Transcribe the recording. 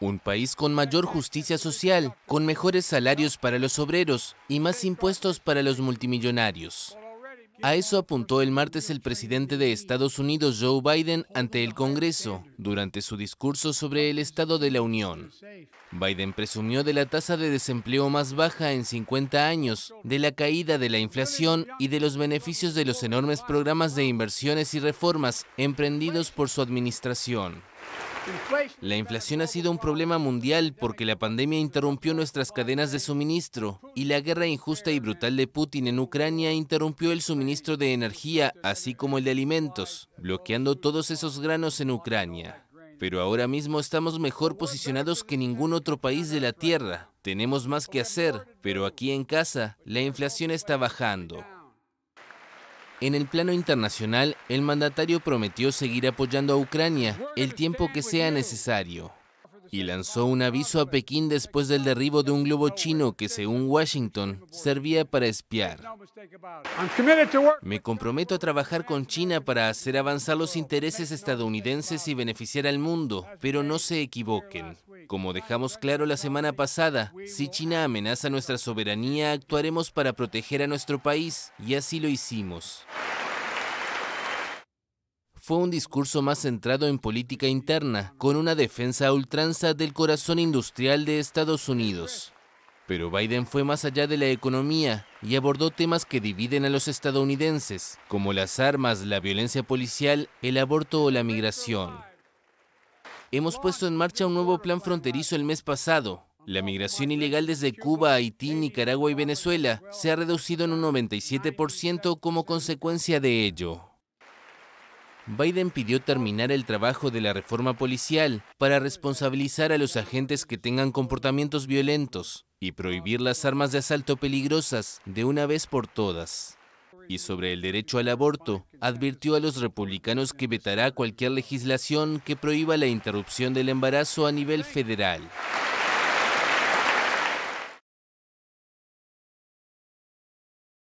Un país con mayor justicia social, con mejores salarios para los obreros y más impuestos para los multimillonarios. A eso apuntó el martes el presidente de Estados Unidos, Joe Biden, ante el Congreso, durante su discurso sobre el Estado de la Unión. Biden presumió de la tasa de desempleo más baja en 50 años, de la caída de la inflación y de los beneficios de los enormes programas de inversiones y reformas emprendidos por su administración. La inflación ha sido un problema mundial porque la pandemia interrumpió nuestras cadenas de suministro y la guerra injusta y brutal de Putin en Ucrania interrumpió el suministro de energía, así como el de alimentos, bloqueando todos esos granos en Ucrania. Pero ahora mismo estamos mejor posicionados que ningún otro país de la Tierra. Tenemos más que hacer, pero aquí en casa la inflación está bajando. En el plano internacional, el mandatario prometió seguir apoyando a Ucrania el tiempo que sea necesario y lanzó un aviso a Pekín después del derribo de un globo chino que, según Washington, servía para espiar. Me comprometo a trabajar con China para hacer avanzar los intereses estadounidenses y beneficiar al mundo, pero no se equivoquen. Como dejamos claro la semana pasada, si China amenaza nuestra soberanía, actuaremos para proteger a nuestro país, y así lo hicimos fue un discurso más centrado en política interna, con una defensa a ultranza del corazón industrial de Estados Unidos. Pero Biden fue más allá de la economía y abordó temas que dividen a los estadounidenses, como las armas, la violencia policial, el aborto o la migración. Hemos puesto en marcha un nuevo plan fronterizo el mes pasado. La migración ilegal desde Cuba, Haití, Nicaragua y Venezuela se ha reducido en un 97% como consecuencia de ello. Biden pidió terminar el trabajo de la reforma policial para responsabilizar a los agentes que tengan comportamientos violentos y prohibir las armas de asalto peligrosas de una vez por todas. Y sobre el derecho al aborto, advirtió a los republicanos que vetará cualquier legislación que prohíba la interrupción del embarazo a nivel federal.